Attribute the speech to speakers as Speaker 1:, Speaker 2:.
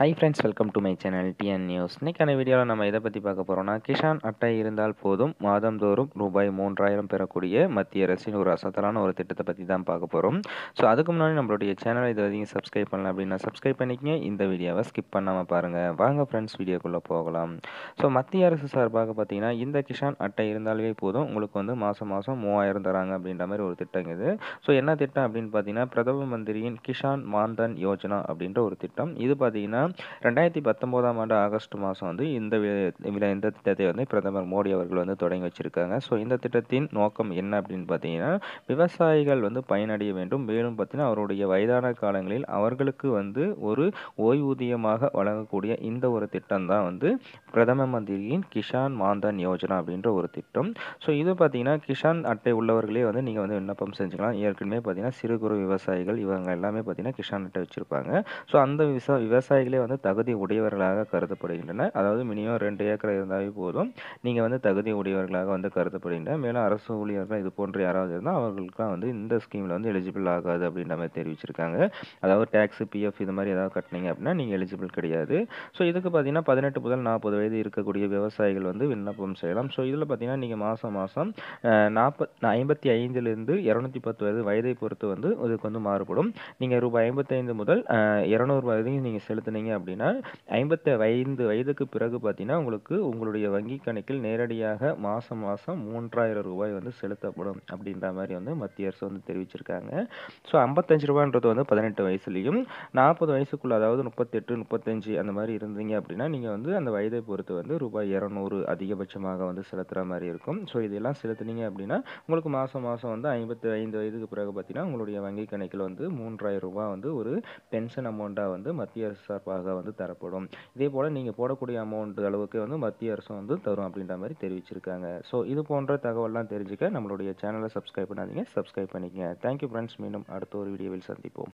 Speaker 1: high friends welcome to my channel TN news இன்றைக்கான வீடியோவில் நம்ம இதை பற்றி பார்க்க போகிறோம்னா கிஷான் அட்டை இருந்தால் போதும் மாதந்தோறும் ரூபாய் மூன்றாயிரம் பெறக்கூடிய மத்திய அரசின் ஒரு அசத்தலான ஒரு திட்டத்தை பற்றி தான் பார்க்க போகிறோம் ஸோ அதுக்கு முன்னாடி நம்மளுடைய சேனலை இது வரைக்கும் சப்ஸ்கிரைப் பண்ணலாம் அப்படின்னா சப்ஸ்கிரைப் பண்ணிக்கங்க இந்த வீடியோவை ஸ்கிப் பண்ணாமல் பாருங்கள் வாங்க ஃப்ரெண்ட்ஸ் வீடியோக்குள்ளே போகலாம் ஸோ மத்திய அரசு சார்பாக பார்த்தீங்கன்னா இந்த கிஷான் அட்டை இருந்தாலே போதும் உங்களுக்கு வந்து மாதம் மாதம் மூவாயிரம் தராங்க அப்படின்ற மாதிரி ஒரு திட்டம் இது ஸோ என்ன திட்டம் அப்படின்னு பார்த்தீங்கன்னா பிரதம மந்திரியின் கிஷான் மான்தன் யோஜனா அப்படின்ற ஒரு திட்டம் இது பார்த்தீங்கன்னா ரெண்டாயிரத்தி பத்தொம்போதாம் ஆண்டு ஆகஸ்ட் மாதம் வந்து இந்த இந்த திட்டத்தை வந்து பிரதமர் மோடி அவர்கள் வந்து தொடங்கி வச்சுருக்காங்க ஸோ இந்த திட்டத்தின் நோக்கம் என்ன அப்படின்னு பார்த்தீங்கன்னா விவசாயிகள் வந்து பயனடைய வேண்டும் மேலும் பார்த்தீங்கன்னா அவருடைய வயதான காலங்களில் அவர்களுக்கு வந்து ஒரு ஓய்வூதியமாக வழங்கக்கூடிய இந்த ஒரு திட்டம் தான் வந்து பிரதம மந்திரியின் கிஷான் மாந்தன் யோஜனா அப்படின்ற ஒரு திட்டம் ஸோ இது பார்த்தீங்கன்னா கிஷான் அட்டை உள்ளவர்களே வந்து நீங்கள் வந்து விண்ணப்பம் செஞ்சுக்கலாம் ஏற்கனவே பார்த்தீங்கன்னா சிறு குறு விவசாயிகள் இவங்க எல்லாமே பார்த்தீங்கன்னா கிஷான் அட்டை வச்சுருப்பாங்க ஸோ அந்த விவசாயிகளே நீங்களே வந்து தகுதி உடையவர்களாக கருதப்படுகின்றன அதாவது மினிமம் ரெண்டு ஏக்கர் இருந்தாலே போதும் நீங்கள் வந்து தகுதி உடையவர்களாக வந்து கருதப்படுகின்றன மேலும் அரசு ஊழியர்கள் இது போன்ற யாராவது இருந்தால் அவர்களுக்குலாம் வந்து இந்த ஸ்கீமில் வந்து எலிஜிபிள் ஆகாது அப்படின்ற மாதிரி தெரிவிச்சிருக்காங்க அதாவது டேக்ஸ் பிஎஃப் இது மாதிரி ஏதாவது கட்டினீங்க அப்படின்னா நீங்கள் எலிஜிபிள் கிடையாது ஸோ இதுக்கு பார்த்தீங்கன்னா பதினெட்டு முதல் நாற்பது வயது இருக்கக்கூடிய விவசாயிகள் வந்து விண்ணப்பம் செய்யலாம் ஸோ இதில் பார்த்தீங்கன்னா நீங்கள் மாதம் மாதம் நாற்பத் ஐம்பத்தி ஐந்துலேருந்து இரநூத்தி பத்து வயது வயதை பொறுத்து வந்து இதுக்கு வந்து மாறுபடும் நீங்கள் ரூபாய் ஐம்பத்தைந்து முதல் இரநூறு வயதையும் நீங்கள் செலுத்தினீங்க எடுத்தீங்க அப்படின்னா ஐம்பத்தி ஐந்து வயதுக்கு பிறகு பார்த்தீங்கன்னா உங்களுக்கு உங்களுடைய வங்கி கணக்கில் நேரடியாக மாதம் மாதம் மூன்றாயிரம் ரூபாய் வந்து செலுத்தப்படும் அப்படின்ற மாதிரி வந்து மத்திய அரசு வந்து தெரிவிச்சிருக்காங்க ஸோ ஐம்பத்தஞ்சு ரூபான்றது வந்து பதினெட்டு வயசுலையும் நாற்பது வயசுக்குள்ள அதாவது முப்பத்தெட்டு முப்பத்தஞ்சு அந்த மாதிரி இருந்தீங்க அப்படின்னா நீங்கள் வந்து அந்த வயதை பொறுத்து வந்து ரூபாய் இரநூறு அதிகபட்சமாக வந்து செலுத்துகிற மாதிரி இருக்கும் ஸோ இதெல்லாம் செலுத்துனீங்க அப்படின்னா உங்களுக்கு மாதம் மாதம் வந்து ஐம்பத்தி ஐந்து வயதுக்கு பிறகு பார்த்தீங்கன்னா உங்களுடைய வங்கி கணக்கில் வந்து மூன்றாயிரம் ரூபாய் வந்து ஒரு பென்ஷன் அமௌண்ட்டாக வந்து மத்திய அரசு சார்பாக அளவாக வந்து தரப்படும் இதே போல் நீங்கள் போடக்கூடிய அமௌண்ட் அளவுக்கு வந்து மத்திய அரசு வந்து தரும் அப்படின்ற மாதிரி தெரிவிச்சிருக்காங்க ஸோ இது போன்ற தகவல்லாம் தெரிஞ்சுக்க நம்மளுடைய சேனலை சப்ஸ்கிரைப் பண்ணாதீங்க சப்ஸ்கிரைப் பண்ணிக்கங்க தேங்க்யூ ஃப்ரெண்ட்ஸ் மீண்டும் அடுத்த ஒரு வீடியோவில் சந்திப்போம்